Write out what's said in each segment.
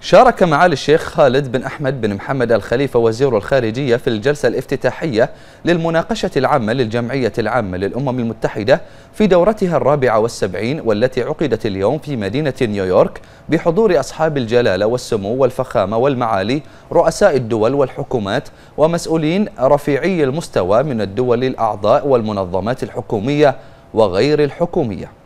شارك معالي الشيخ خالد بن أحمد بن محمد الخليفة وزير الخارجية في الجلسة الافتتاحية للمناقشة العامة للجمعية العامة للأمم المتحدة في دورتها الرابعة والسبعين والتي عقدت اليوم في مدينة نيويورك بحضور أصحاب الجلالة والسمو والفخامة والمعالي رؤساء الدول والحكومات ومسؤولين رفيعي المستوى من الدول الأعضاء والمنظمات الحكومية وغير الحكومية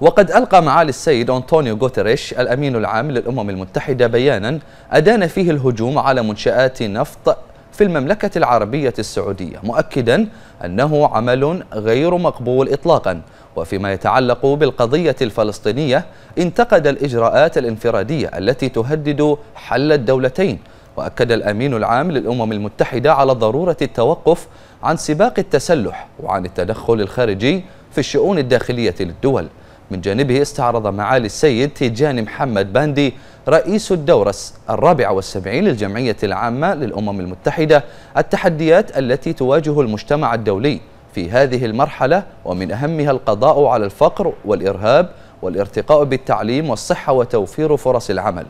وقد ألقى معالي السيد أنطونيو غوتريش الأمين العام للأمم المتحدة بيانا أدان فيه الهجوم على منشآت نفط في المملكة العربية السعودية مؤكدا أنه عمل غير مقبول إطلاقا وفيما يتعلق بالقضية الفلسطينية انتقد الإجراءات الانفرادية التي تهدد حل الدولتين وأكد الأمين العام للأمم المتحدة على ضرورة التوقف عن سباق التسلح وعن التدخل الخارجي في الشؤون الداخلية للدول من جانبه استعرض معالي السيد تيجاني محمد باندي رئيس الدورة الرابعة والسبعين للجمعية العامة للأمم المتحدة التحديات التي تواجه المجتمع الدولي في هذه المرحلة ومن أهمها القضاء على الفقر والإرهاب والارتقاء بالتعليم والصحة وتوفير فرص العمل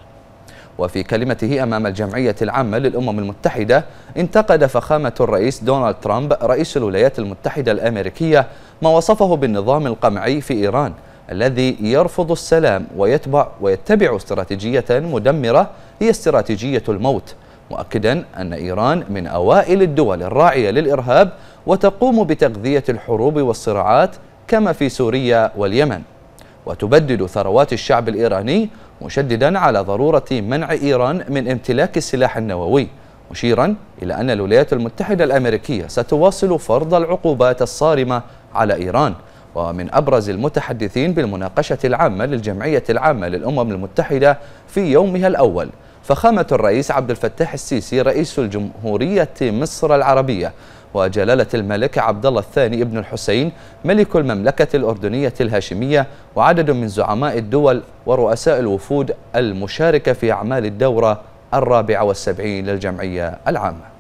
وفي كلمته أمام الجمعية العامة للأمم المتحدة انتقد فخامة الرئيس دونالد ترامب رئيس الولايات المتحدة الأمريكية ما وصفه بالنظام القمعي في إيران الذي يرفض السلام ويتبع ويتبع استراتيجية مدمرة هي استراتيجية الموت مؤكدا أن إيران من أوائل الدول الراعية للإرهاب وتقوم بتغذية الحروب والصراعات كما في سوريا واليمن وتبدد ثروات الشعب الإيراني مشددا على ضرورة منع إيران من امتلاك السلاح النووي مشيرا إلى أن الولايات المتحدة الأمريكية ستواصل فرض العقوبات الصارمة على إيران ومن أبرز المتحدثين بالمناقشة العامة للجمعية العامة للأمم المتحدة في يومها الأول فخامة الرئيس عبد الفتاح السيسي رئيس الجمهورية مصر العربية وجلالة الملك عبد الله الثاني ابن الحسين ملك المملكة الأردنية الهاشمية وعدد من زعماء الدول ورؤساء الوفود المشاركة في أعمال الدورة الرابعة والسبعين للجمعية العامة